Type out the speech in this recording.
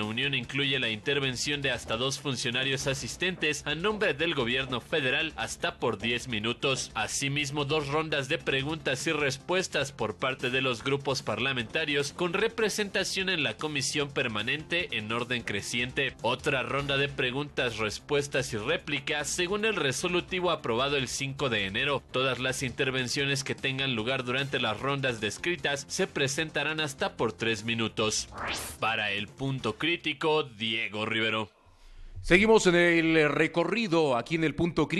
La unión incluye la intervención de hasta dos funcionarios asistentes a nombre del gobierno federal hasta por 10 minutos. Asimismo, dos rondas de preguntas y respuestas por parte de los grupos parlamentarios con representación en la comisión permanente en orden creciente. Otra ronda de preguntas, respuestas y réplicas según el resolutivo aprobado el 5 de enero. Todas las intervenciones que tengan lugar durante las rondas descritas se presentarán hasta por 3 minutos. Para el punto crítico, crítico Diego Rivero. Seguimos en el recorrido aquí en el punto crítico.